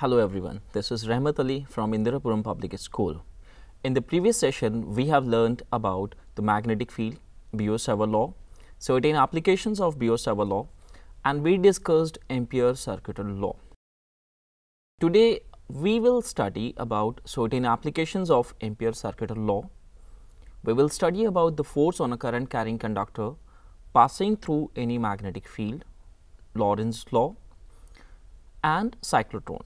Hello everyone, this is Rahmat Ali from Indirapuram Public School. In the previous session, we have learned about the magnetic field, Biot-Savart law, certain applications of Biot-Savart law and we discussed Ampere circuit law. Today, we will study about certain applications of Ampere circuit law. We will study about the force on a current carrying conductor passing through any magnetic field, Lorentz law and cyclotron.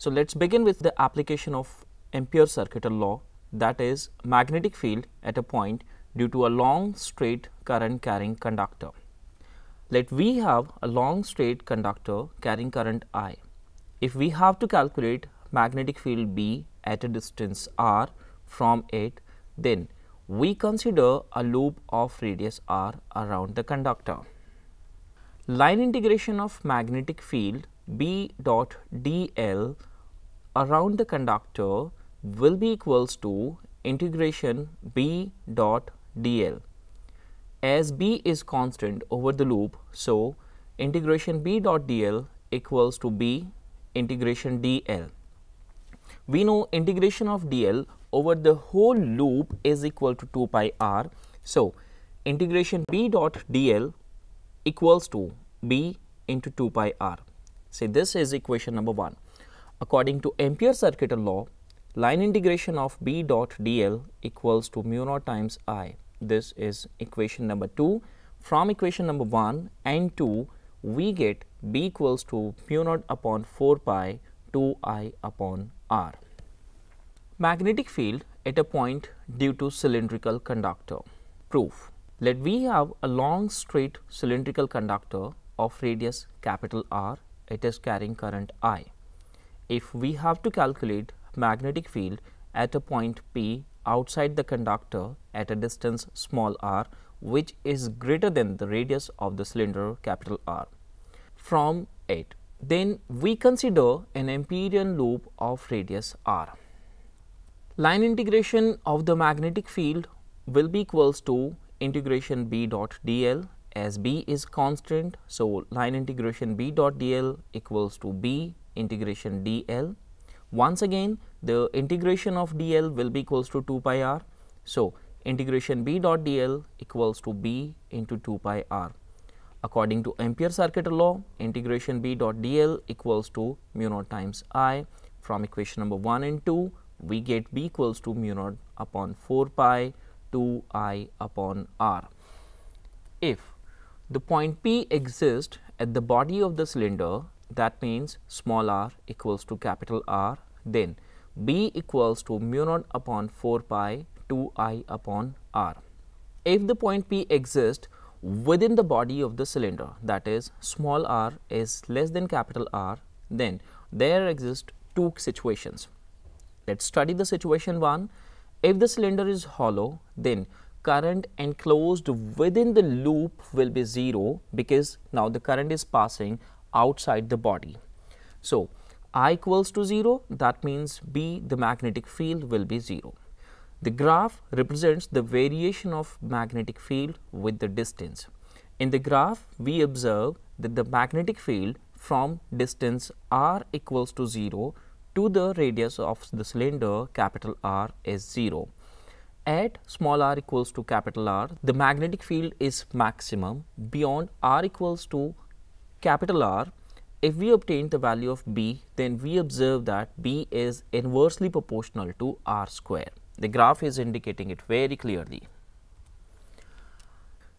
So, let us begin with the application of Ampere circuital law that is magnetic field at a point due to a long straight current carrying conductor. Let V have a long straight conductor carrying current I. If we have to calculate magnetic field B at a distance r from it, then we consider a loop of radius r around the conductor. Line integration of magnetic field B dot dl around the conductor will be equals to integration B dot dl. As B is constant over the loop, so integration B dot dl equals to B integration dl. We know integration of dl over the whole loop is equal to 2 pi r. So, integration B dot dl equals to B into 2 pi r. Say this is equation number 1. According to Ampere circuit law, line integration of B dot dl equals to mu naught times I. This is equation number 2. From equation number 1 and 2, we get B equals to mu naught upon 4 pi 2 I upon R. Magnetic field at a point due to cylindrical conductor. Proof. Let V have a long straight cylindrical conductor of radius capital R. It is carrying current I if we have to calculate magnetic field at a point P outside the conductor at a distance small r which is greater than the radius of the cylinder capital R from it. Then we consider an Empyrean loop of radius r. Line integration of the magnetic field will be equals to integration b dot dl as b is constant. So, line integration b dot dl equals to b integration dl. Once again the integration of dl will be equals to 2 pi r. So, integration b dot dl equals to b into 2 pi r. According to Ampere circuit law, integration b dot dl equals to mu naught times i. From equation number 1 and 2, we get b equals to mu naught upon 4 pi 2 i upon r. If the point P exists at the body of the cylinder that means small r equals to capital R then B equals to mu naught upon 4 pi 2 i upon r. If the point P exists within the body of the cylinder that is small r is less than capital R then there exist two situations. Let us study the situation 1. If the cylinder is hollow then current enclosed within the loop will be 0 because now the current is passing outside the body. So, i equals to 0 that means B the magnetic field will be 0. The graph represents the variation of magnetic field with the distance. In the graph we observe that the magnetic field from distance r equals to 0 to the radius of the cylinder capital R is 0. At small r equals to capital R the magnetic field is maximum beyond r equals to capital R, if we obtain the value of B, then we observe that B is inversely proportional to R square. The graph is indicating it very clearly.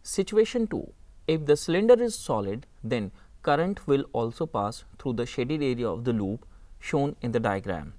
Situation 2. If the cylinder is solid, then current will also pass through the shaded area of the loop shown in the diagram.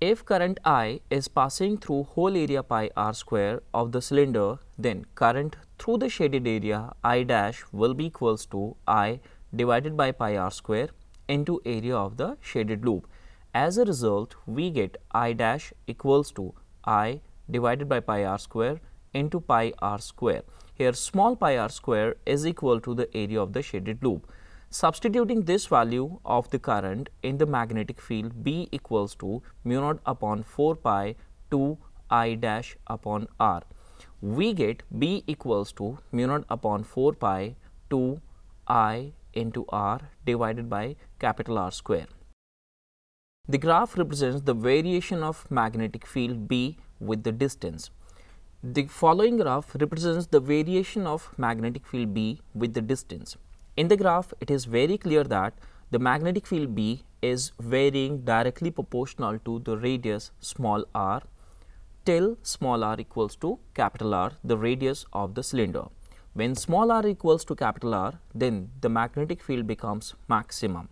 If current I is passing through whole area pi r square of the cylinder, then current through the shaded area I dash will be equals to I divided by pi r square into area of the shaded loop. As a result, we get I dash equals to I divided by pi r square into pi r square. Here small pi r square is equal to the area of the shaded loop. Substituting this value of the current in the magnetic field B equals to mu naught upon 4 pi 2 I dash upon R we get B equals to mu naught upon 4 pi 2 I into R divided by capital R square. The graph represents the variation of magnetic field B with the distance. The following graph represents the variation of magnetic field B with the distance. In the graph, it is very clear that the magnetic field B is varying directly proportional to the radius small r till small r equals to capital R, the radius of the cylinder. When small r equals to capital R, then the magnetic field becomes maximum.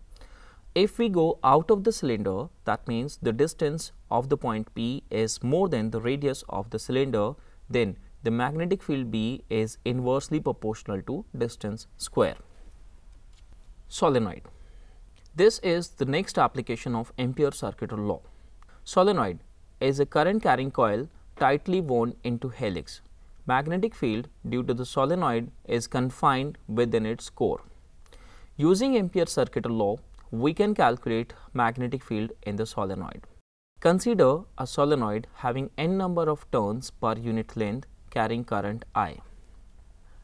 If we go out of the cylinder, that means the distance of the point P is more than the radius of the cylinder, then the magnetic field B is inversely proportional to distance square. Solenoid. This is the next application of Ampere circuit law. Solenoid is a current carrying coil tightly wound into helix. Magnetic field due to the solenoid is confined within its core. Using Ampere circuit law, we can calculate magnetic field in the solenoid. Consider a solenoid having n number of turns per unit length carrying current I.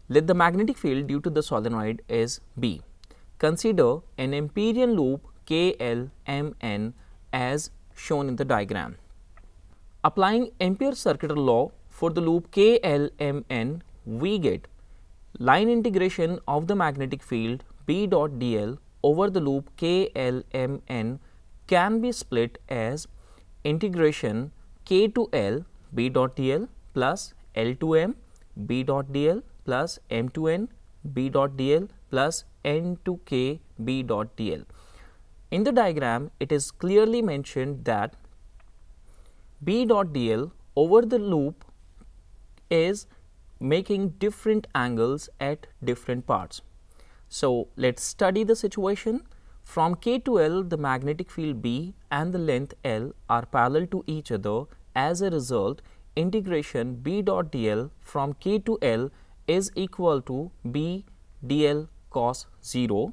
Let the magnetic field due to the solenoid is B. Consider an Empyrean loop KLMN as shown in the diagram. Applying Ampere's circuit law for the loop KLMN, we get line integration of the magnetic field B dot dl over the loop KLMN can be split as integration K to L B dot dl plus L to M B dot dl plus M to N B dot dl plus N to K B dot dl. In the diagram, it is clearly mentioned that B dot dl over the loop is making different angles at different parts. So, let us study the situation. From K to L, the magnetic field B and the length L are parallel to each other. As a result, integration B dot dl from K to L is equal to B dl cos 0.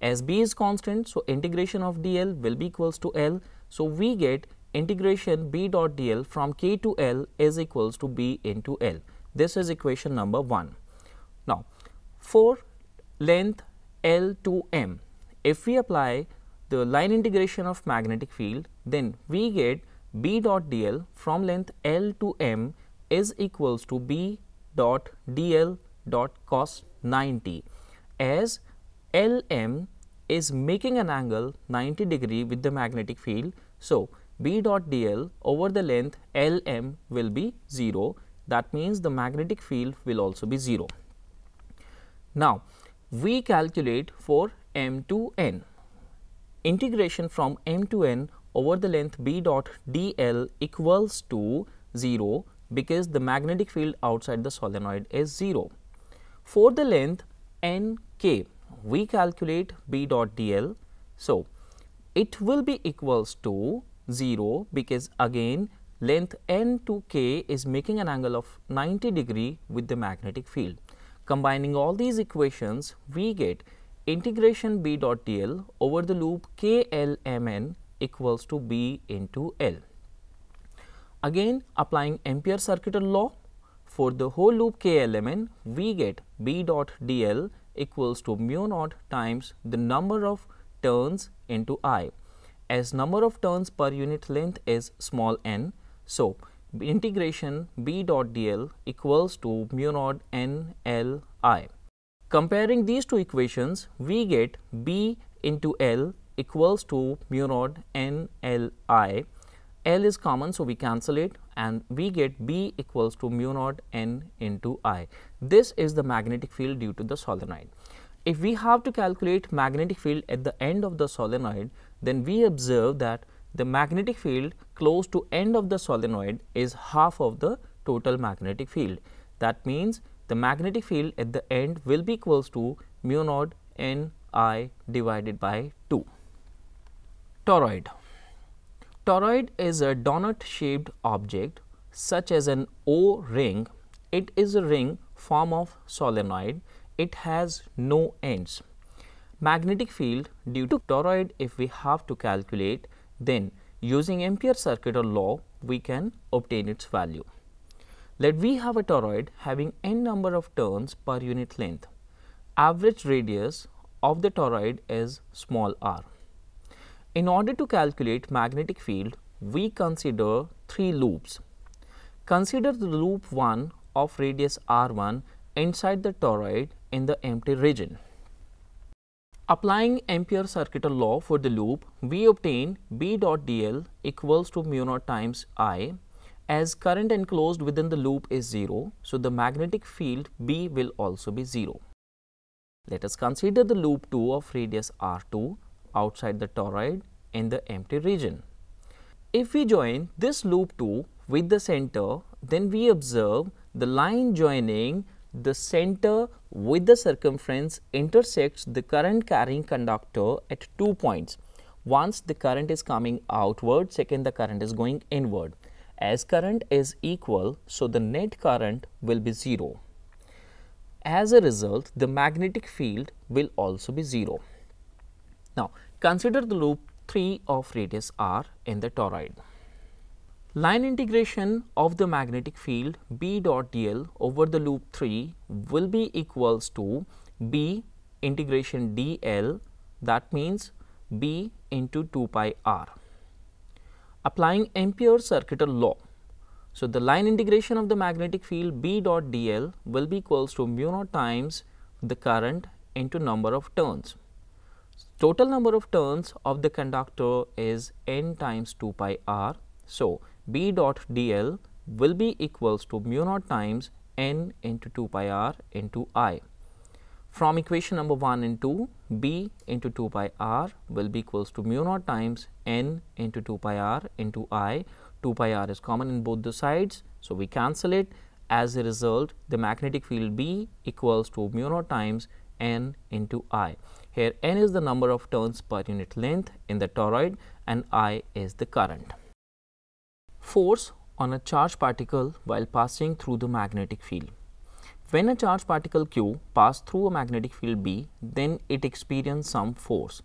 As B is constant, so integration of dl will be equals to L. So, we get integration b dot dl from k to l is equals to b into l. This is equation number 1. Now, for length l to m, if we apply the line integration of magnetic field, then we get b dot dl from length l to m is equals to b dot dl dot cos 90 as lm is making an angle 90 degree with the magnetic field. So, B dot dl over the length Lm will be 0. That means, the magnetic field will also be 0. Now, we calculate for m to n. Integration from m to n over the length B dot dl equals to 0 because the magnetic field outside the solenoid is 0. For the length n k, we calculate B dot dl. So, it will be equals to 0 because again length n to k is making an angle of 90 degree with the magnetic field. Combining all these equations, we get integration b dot dl over the loop k l m n equals to b into l. Again applying Ampere circuit law for the whole loop k l m n, we get b dot dl equals to mu naught times the number of turns into i as number of turns per unit length is small n. So, integration B dot dl equals to mu naught n L i. Comparing these two equations, we get B into L equals to mu naught n L i. L is common, so we cancel it and we get B equals to mu naught n into i. This is the magnetic field due to the solenoid if we have to calculate magnetic field at the end of the solenoid, then we observe that the magnetic field close to end of the solenoid is half of the total magnetic field. That means, the magnetic field at the end will be equals to mu naught n i divided by 2. Toroid. Toroid is a donut shaped object such as an O ring. It is a ring form of solenoid it has no ends. Magnetic field due to toroid if we have to calculate then using Ampere circuit or law we can obtain its value. Let we have a toroid having n number of turns per unit length. Average radius of the toroid is small r. In order to calculate magnetic field, we consider three loops. Consider the loop 1 of radius r1 inside the toroid in the empty region. Applying Ampere circuital law for the loop, we obtain B dot dl equals to mu naught times I as current enclosed within the loop is 0. So, the magnetic field B will also be 0. Let us consider the loop 2 of radius r 2 outside the toroid in the empty region. If we join this loop 2 with the center, then we observe the line joining the center with the circumference intersects the current carrying conductor at two points. Once the current is coming outward, second the current is going inward. As current is equal, so the net current will be 0. As a result, the magnetic field will also be 0. Now, consider the loop 3 of radius r in the toroid. Line integration of the magnetic field B dot dl over the loop 3 will be equals to B integration dl that means B into 2 pi r. Applying Ampere's circuital law. So, the line integration of the magnetic field B dot dl will be equals to mu naught times the current into number of turns. Total number of turns of the conductor is n times 2 pi r. So, B dot dl will be equals to mu naught times n into 2 pi r into i. From equation number 1 and 2, b into 2 pi r will be equals to mu naught times n into 2 pi r into i. 2 pi r is common in both the sides, so we cancel it. As a result, the magnetic field B equals to mu naught times n into i. Here n is the number of turns per unit length in the toroid and i is the current force on a charged particle while passing through the magnetic field. When a charged particle Q passes through a magnetic field B, then it experiences some force.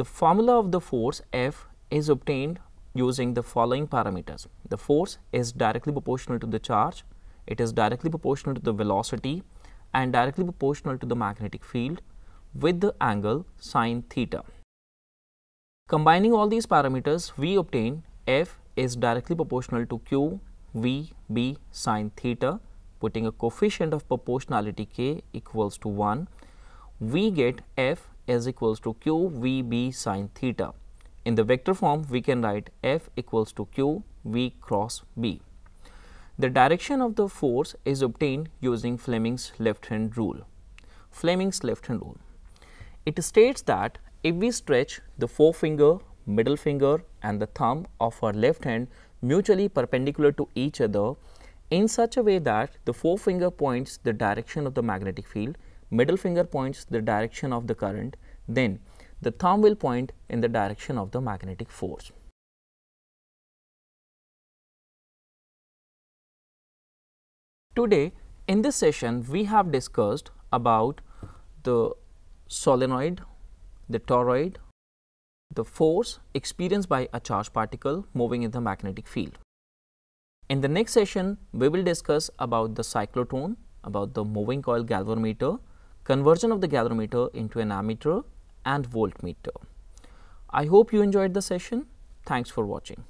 The formula of the force F is obtained using the following parameters. The force is directly proportional to the charge, it is directly proportional to the velocity and directly proportional to the magnetic field with the angle sine theta. Combining all these parameters, we obtain F is directly proportional to q v b sine theta putting a coefficient of proportionality k equals to 1 we get f is equals to q v b sine theta. In the vector form we can write f equals to q v cross b. The direction of the force is obtained using Fleming's left hand rule. Fleming's left hand rule. It states that if we stretch the forefinger middle finger and the thumb of our left hand mutually perpendicular to each other in such a way that the forefinger points the direction of the magnetic field, middle finger points the direction of the current, then the thumb will point in the direction of the magnetic force. Today, in this session, we have discussed about the solenoid, the toroid, the force experienced by a charged particle moving in the magnetic field. In the next session, we will discuss about the cyclotron, about the moving coil galvanometer, conversion of the galvanometer into an ammeter and voltmeter. I hope you enjoyed the session. Thanks for watching.